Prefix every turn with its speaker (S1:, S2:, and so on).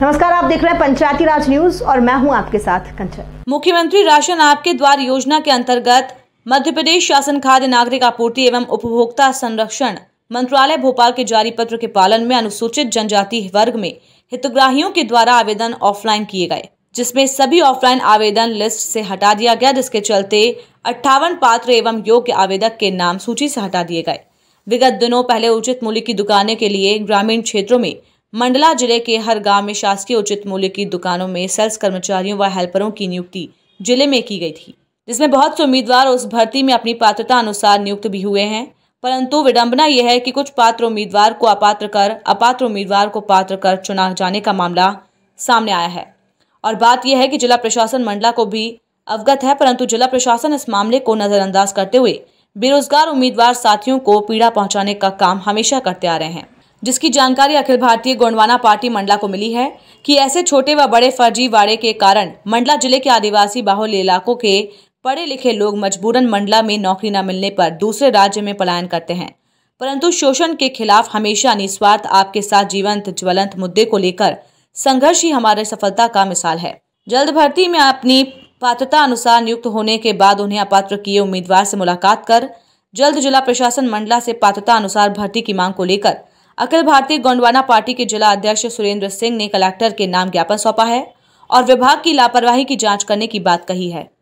S1: नमस्कार आप देख रहे हैं पंचायती राज न्यूज और मैं हूं आपके साथ कंचन मुख्यमंत्री राशन आपके द्वार योजना के अंतर्गत मध्य प्रदेश शासन खाद्य नागरिक आपूर्ति एवं उपभोक्ता संरक्षण मंत्रालय भोपाल के जारी पत्र के पालन में अनुसूचित जनजाति वर्ग में हितग्राहियों के द्वारा आवेदन ऑफलाइन किए गए जिसमें सभी ऑफलाइन आवेदन लिस्ट से हटा दिया गया जिसके चलते अट्ठावन पात्र एवं योग्य आवेदक के नाम सूची से हटा दिए गए विगत दिनों पहले उचित मूल्य की दुकानें के लिए ग्रामीण क्षेत्रों में मंडला जिले के हर गांव में शासकीय उचित मूल्य की दुकानों में सेल्स कर्मचारियों व हेल्परों की नियुक्ति जिले में की गई थी जिसमें बहुत से उम्मीदवार उस भर्ती में अपनी पात्रता अनुसार नियुक्त भी हुए हैं परंतु विडंबना यह है कि कुछ पात्र उम्मीदवार को अपात्र कर अपात्र उम्मीदवार को पात्र कर चुना जाने का मामला सामने आया है और बात यह है कि जिला प्रशासन मंडला को भी अवगत है परंतु जिला प्रशासन इस मामले को नजरअंदाज करते हुए बेरोजगार उम्मीदवार साथियों को पीड़ा पहुंचाने का काम हमेशा करते आ रहे हैं जिसकी जानकारी अखिल भारतीय गोंडवाना पार्टी मंडला को मिली है कि ऐसे छोटे व बड़े फर्जीवाड़े के कारण मंडला जिले के आदिवासी बाहुल इलाकों के पढ़े लिखे लोग मजबूरन मंडला में नौकरी न मिलने पर दूसरे राज्य में पलायन करते हैं परंतु शोषण के खिलाफ हमेशा निस्वार्थ आपके साथ जीवंत ज्वलंत मुद्दे को लेकर संघर्ष ही हमारे सफलता का मिसाल है जल्द भर्ती में अपनी पात्रता अनुसार नियुक्त होने के बाद उन्हें अपात्र किए उम्मीदवार से मुलाकात कर जल्द जिला प्रशासन मंडला से पात्रता अनुसार भर्ती की मांग को लेकर अखिल भारतीय गोंडवाना पार्टी के जिला अध्यक्ष सुरेंद्र सिंह ने कलेक्टर के नाम ज्ञापन सौंपा है और विभाग की लापरवाही की जांच करने की बात कही है